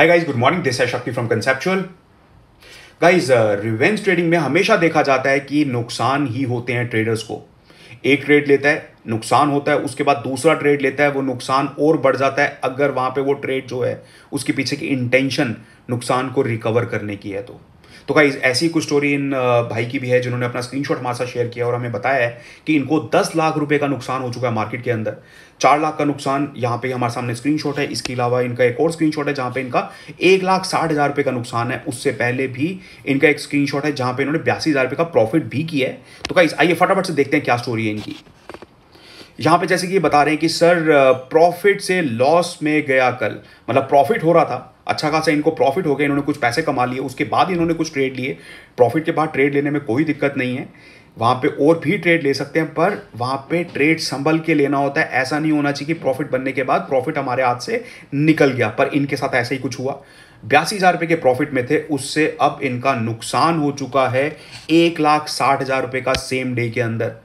hi guys good morning this है Shakti from conceptual guys revenge trading में हमेशा देखा जाता है कि नुकसान ही होते हैं ट्रेडर्स को एक ट्रेड लेता है नुकसान होता है उसके बाद दूसरा ट्रेड लेता है वो नुकसान और बढ़ जाता है अगर वहां पे वो ट्रेड जो है उसके पीछे की इंटेंशन नुकसान को रिकवर करने की है तो तो गाइज ऐसी कुछ स्टोरी इन भाई की भी है जिन्होंने अपना स्क्रीनशॉट हमारे साथ शेयर किया और हमें बताया है कि इनको दस लाख रुपए का नुकसान हो चुका है मार्केट के अंदर चार लाख का नुकसान यहाँ पे हमारे सामने स्क्रीनशॉट है इसके अलावा इनका एक और स्क्रीनशॉट है जहाँ पे इनका एक लाख साठ हज़ार रुपये का नुकसान है उससे पहले भी इनका एक स्क्रीनशॉट है जहाँ पे इन्होंने बयासी हज़ार रुपये का प्रॉफिट भी किया है तो गाइज आइए फटाफट से देखते हैं क्या स्टोरी है इनकी यहाँ पे जैसे कि ये बता रहे हैं कि सर प्रॉफिट से लॉस में गया कल मतलब प्रॉफिट हो रहा था अच्छा खासा इनको प्रॉफिट हो गया इन्होंने कुछ पैसे कमा लिए उसके बाद इन्होंने कुछ ट्रेड लिए प्रॉफिट के बाद ट्रेड लेने में कोई दिक्कत नहीं है वहाँ पे और भी ट्रेड ले सकते हैं पर वहाँ पे ट्रेड संभल के लेना होता है ऐसा नहीं होना चाहिए कि प्रॉफिट बनने के बाद प्रॉफिट हमारे हाथ से निकल गया पर इनके साथ ऐसा ही कुछ हुआ बयासी हज़ार रुपये के प्रॉफिट में थे उससे अब इनका नुकसान हो चुका है एक लाख साठ हज़ार रुपये का सेम डे के अंदर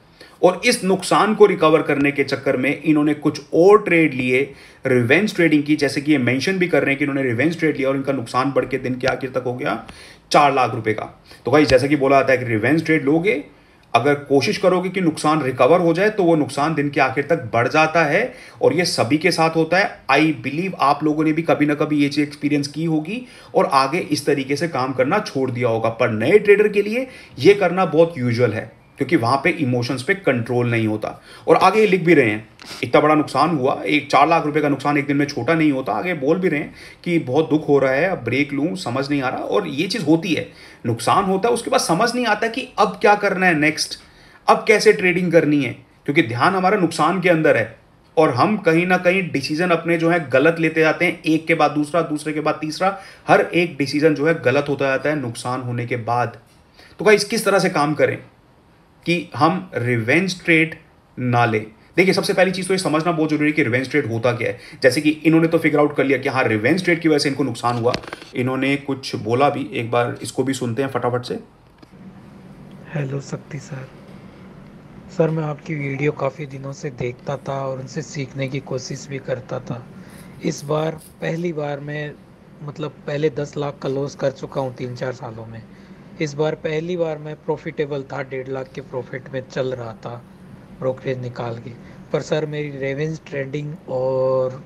और इस नुकसान को रिकवर करने के चक्कर में इन्होंने कुछ और ट्रेड लिए रिवेंज ट्रेडिंग की जैसे कि ये मेंशन भी कर रहे हैं कि इन्होंने रिवेंज ट्रेड लिया और इनका नुकसान बढ़ के दिन के आखिर तक हो गया चार लाख रुपए का तो भाई जैसे कि बोला जाता है कि रिवेंज ट्रेड लोगे अगर कोशिश करोगे कि नुकसान रिकवर हो जाए तो वो नुकसान दिन के आखिर तक बढ़ जाता है और ये सभी के साथ होता है आई बिलीव आप लोगों ने भी कभी ना कभी ये चीज़ एक्सपीरियंस की होगी और आगे इस तरीके से काम करना छोड़ दिया होगा पर नए ट्रेडर के लिए ये करना बहुत यूजुअल है क्योंकि वहाँ पे इमोशंस पे कंट्रोल नहीं होता और आगे ये लिख भी रहे हैं इतना बड़ा नुकसान हुआ एक चार लाख रुपए का नुकसान एक दिन में छोटा नहीं होता आगे बोल भी रहे हैं कि बहुत दुख हो रहा है अब ब्रेक लूँ समझ नहीं आ रहा और ये चीज़ होती है नुकसान होता है उसके बाद समझ नहीं आता कि अब क्या करना है नेक्स्ट अब कैसे ट्रेडिंग करनी है क्योंकि ध्यान हमारा नुकसान के अंदर है और हम कहीं ना कहीं डिसीजन अपने जो है गलत लेते जाते हैं एक के बाद दूसरा दूसरे के बाद तीसरा हर एक डिसीजन जो है गलत होता जाता है नुकसान होने के बाद तो भाई किस तरह से काम करें कि हम रिवेंज ट्रेड ना लें देखिए सबसे पहली चीज़ तो ये समझना बहुत जरूरी है कि रिवेंज ट्रेड होता क्या है जैसे कि इन्होंने तो फिगर आउट कर लिया कि हाँ रिवेंज ट्रेड की वजह से इनको नुकसान हुआ इन्होंने कुछ बोला भी एक बार इसको भी सुनते हैं फटाफट से हेलो शक्ति सर सर मैं आपकी वीडियो काफ़ी दिनों से देखता था और उनसे सीखने की कोशिश भी करता था इस बार पहली बार मैं मतलब पहले दस लाख का लॉस कर चुका हूँ तीन चार सालों में इस बार पहली बार मैं प्रॉफिटेबल था डेढ़ लाख के प्रॉफिट में चल रहा था ब्रोकरेज निकाल के पर सर मेरी रेवेंज ट्रेडिंग और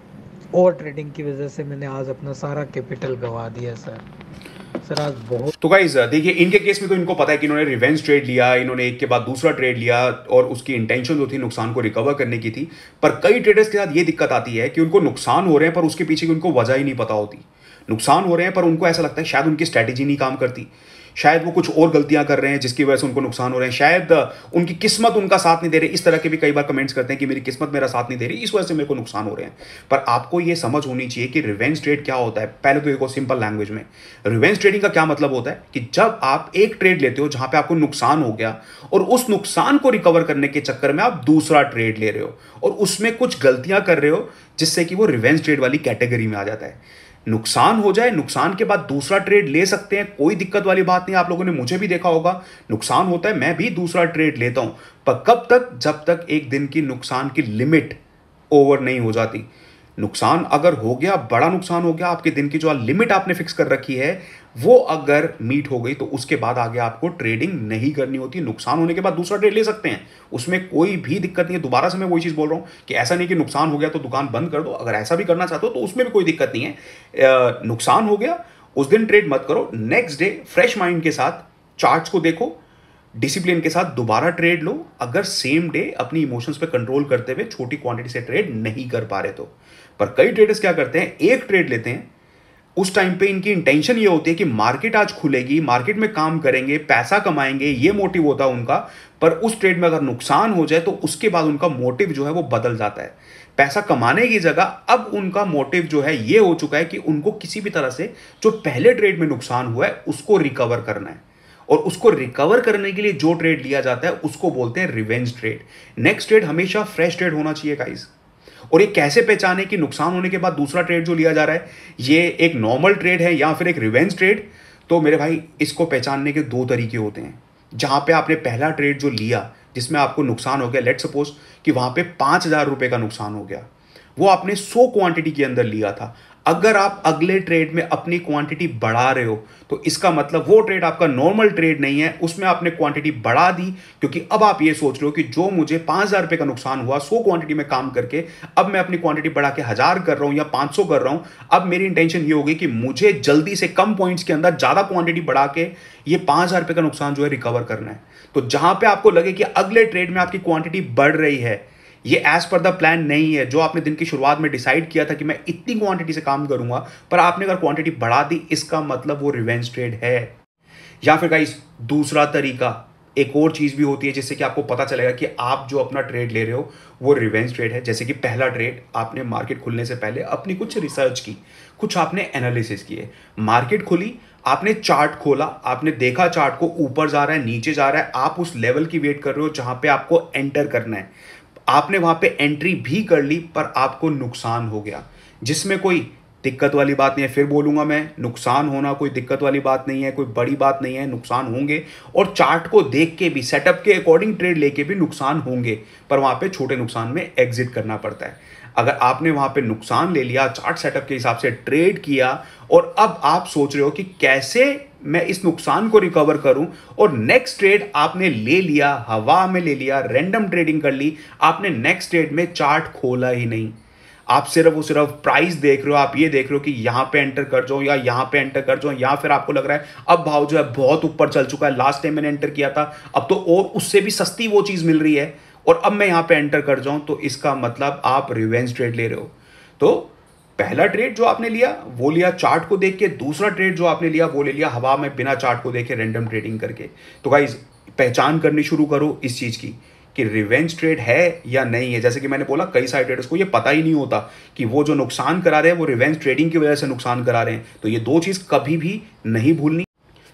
ओवर ट्रेडिंग की वजह से मैंने आज अपना सारा कैपिटल गंवा दिया सर सर आज बहुत तो गाइज देखिए इनके केस में तो इनको पता है कि इन्होंने रिवेंज ट्रेड लिया इन्होंने एक के बाद दूसरा ट्रेड लिया और उसकी इंटेंशन जो थी नुकसान को रिकवर करने की थी पर कई ट्रेडर्स के साथ ये दिक्कत आती है कि उनको नुकसान हो रहे हैं पर उसके पीछे की उनको वजह ही नहीं पता होती नुकसान हो रहे हैं पर उनको ऐसा लगता है शायद उनकी स्ट्रैटेजी नहीं काम करती शायद वो कुछ और गलतियां कर रहे हैं जिसकी वजह से उनको नुकसान हो रहे हैं शायद उनकी किस्मत उनका साथ नहीं दे रही इस तरह के भी कई बार कमेंट्स करते हैं कि मेरी किस्मत मेरा साथ नहीं दे रही इस वजह से मेरे को नुकसान हो रहे हैं पर आपको ये समझ होनी चाहिए कि रिवेंज ट्रेड क्या होता है पहले तो देखो सिंपल लैंग्वेज में रिवेंज ट्रेडिंग का क्या मतलब होता है कि जब आप एक ट्रेड लेते हो जहां पर आपको नुकसान हो गया और उस नुकसान को रिकवर करने के चक्कर में आप दूसरा ट्रेड ले रहे हो और उसमें कुछ गलतियां कर रहे हो जिससे कि वो रिवेंज ट्रेड वाली कैटेगरी में आ जाता है नुकसान हो जाए नुकसान के बाद दूसरा ट्रेड ले सकते हैं कोई दिक्कत वाली बात नहीं आप लोगों ने मुझे भी देखा होगा नुकसान होता है मैं भी दूसरा ट्रेड लेता हूं पर कब तक जब तक एक दिन की नुकसान की लिमिट ओवर नहीं हो जाती नुकसान अगर हो गया बड़ा नुकसान हो गया आपके दिन की जो लिमिट आपने फिक्स कर रखी है वो अगर मीट हो गई तो उसके बाद आगे आपको ट्रेडिंग नहीं करनी होती नुकसान होने के बाद दूसरा ट्रेड ले सकते हैं उसमें कोई भी दिक्कत नहीं है दोबारा से मैं वही चीज़ बोल रहा हूं कि ऐसा नहीं कि नुकसान हो गया तो दुकान बंद कर दो अगर ऐसा भी करना चाहते हो तो उसमें भी कोई दिक्कत नहीं है नुकसान हो गया उस दिन ट्रेड मत करो नेक्स्ट डे फ्रेश माइंड के साथ चार्ज को देखो डिसिप्लिन के साथ दोबारा ट्रेड लो अगर सेम डे अपनी इमोशंस पे कंट्रोल करते हुए छोटी क्वांटिटी से ट्रेड नहीं कर पा रहे तो पर कई ट्रेडर्स क्या करते हैं एक ट्रेड लेते हैं उस टाइम पे इनकी इंटेंशन ये होती है कि मार्केट आज खुलेगी मार्केट में काम करेंगे पैसा कमाएंगे ये मोटिव होता है उनका पर उस ट्रेड में अगर नुकसान हो जाए तो उसके बाद उनका मोटिव जो है वो बदल जाता है पैसा कमाने की जगह अब उनका मोटिव जो है ये हो चुका है कि उनको किसी भी तरह से जो पहले ट्रेड में नुकसान हुआ है उसको रिकवर करना है और उसको रिकवर करने के लिए जो ट्रेड लिया जाता है उसको बोलते हैं रिवेंज ट्रेड नेक्स्ट ट्रेड हमेशा फ्रेश ट्रेड होना चाहिए गाइज़ और ये कैसे पहचाने कि नुकसान होने के बाद दूसरा ट्रेड जो लिया जा रहा है ये एक नॉर्मल ट्रेड है या फिर एक रिवेंज ट्रेड तो मेरे भाई इसको पहचानने के दो तरीके होते हैं जहां पे आपने पहला ट्रेड जो लिया जिसमें आपको नुकसान हो गया लेट सपोज कि वहां पे पांच हज़ार रुपए का नुकसान हो गया वो आपने सो क्वांटिटी के अंदर लिया था अगर आप अगले ट्रेड में अपनी क्वांटिटी बढ़ा रहे हो तो इसका मतलब वो ट्रेड आपका नॉर्मल ट्रेड नहीं है उसमें आपने क्वांटिटी बढ़ा दी क्योंकि अब आप ये सोच रहे हो कि जो मुझे पांच हज़ार रुपए का नुकसान हुआ सो क्वांटिटी में काम करके अब मैं अपनी क्वांटिटी बढ़ा के हज़ार कर रहा हूं या पांच सौ कर रहा हूं अब मेरी इंटेंशन ये होगी कि मुझे जल्दी से कम पॉइंट्स के अंदर ज़्यादा क्वांटिटी बढ़ा के ये पांच हज़ार रुपए का नुकसान जो है रिकवर करना है तो जहां पर आपको लगे कि अगले ट्रेड में आपकी क्वांटिटी बढ़ रही है ये एज पर द प्लान नहीं है जो आपने दिन की शुरुआत में डिसाइड किया था कि मैं इतनी क्वांटिटी से काम करूंगा पर आपने अगर क्वांटिटी बढ़ा दी इसका मतलब वो रिवेंज ट्रेड है या फिर गाइस दूसरा तरीका एक और चीज़ भी होती है जिससे कि आपको पता चलेगा कि आप जो अपना ट्रेड ले रहे हो वो रिवेंज ट्रेड है जैसे कि पहला ट्रेड आपने मार्केट खुलने से पहले अपनी कुछ रिसर्च की कुछ आपने एनालिसिस किए मार्केट खुली आपने चार्ट खोला आपने देखा चार्ट को ऊपर जा रहा है नीचे जा रहा है आप उस लेवल की वेट कर रहे हो जहां पे आपको एंटर करना है आपने वहाँ पे एंट्री भी कर ली पर आपको नुकसान हो गया जिसमें कोई दिक्कत वाली बात नहीं है फिर बोलूँगा मैं नुकसान होना कोई दिक्कत वाली बात नहीं है कोई बड़ी बात नहीं है नुकसान होंगे और चार्ट को देख के भी सेटअप के अकॉर्डिंग ट्रेड लेके भी नुकसान होंगे पर वहाँ पे छोटे नुकसान में एग्जिट करना पड़ता है अगर आपने वहाँ पे नुकसान ले लिया चार्ट सेटअप के हिसाब से ट्रेड किया और अब आप सोच रहे हो कि कैसे मैं इस नुकसान को रिकवर करूं और नेक्स्ट ट्रेड आपने ले लिया हवा में ले लिया रैंडम ट्रेडिंग कर ली आपने नेक्स्ट ट्रेड में चार्ट खोला ही नहीं आप सिर्फ और सिर्फ प्राइस देख रहे हो आप ये देख रहे हो कि यहां पे एंटर कर जाओ या यहां पे एंटर कर जाओ या फिर आपको लग रहा है अब भाव जो है बहुत ऊपर चल चुका है लास्ट टाइम मैंने एंटर किया था अब तो और उससे भी सस्ती वो चीज़ मिल रही है और अब मैं यहां पे एंटर कर जाऊं तो इसका मतलब आप रिवेंज ट्रेड ले रहे हो तो पहला ट्रेड जो आपने लिया वो लिया चार्ट को देख के दूसरा ट्रेड जो आपने लिया वो ले लिया हवा में बिना चार्ट को देखे रेंडम ट्रेडिंग करके तो गाइज पहचान करनी शुरू करो इस चीज़ की कि रिवेंज ट्रेड है या नहीं है जैसे कि मैंने बोला कई सारे ट्रेडर्स को ये पता ही नहीं होता कि वो जो नुकसान करा रहे हैं वो रिवेंज ट्रेडिंग की वजह से नुकसान करा रहे हैं तो ये दो चीज़ कभी भी नहीं भूलनी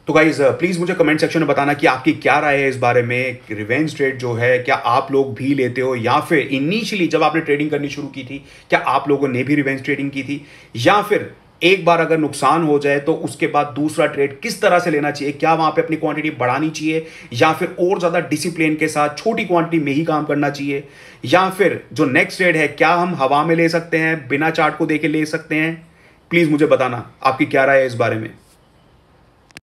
तो गाइज प्लीज़ uh, मुझे कमेंट सेक्शन में बताना कि आपकी क्या राय है इस बारे में रिवेंज ट्रेड जो है क्या आप लोग भी लेते हो या फिर इनिशियली जब आपने ट्रेडिंग करनी शुरू की थी क्या आप लोगों ने भी रिवेंज ट्रेडिंग की थी या फिर एक बार अगर नुकसान हो जाए तो उसके बाद दूसरा ट्रेड किस तरह से लेना चाहिए क्या वहां पे अपनी क्वांटिटी बढ़ानी चाहिए या फिर और ज्यादा डिसिप्लिन के साथ छोटी क्वांटिटी में ही काम करना चाहिए या फिर जो नेक्स्ट ट्रेड है क्या हम हवा में ले सकते हैं बिना चार्ट को देके ले सकते हैं प्लीज मुझे बताना आपकी क्या राय है इस बारे में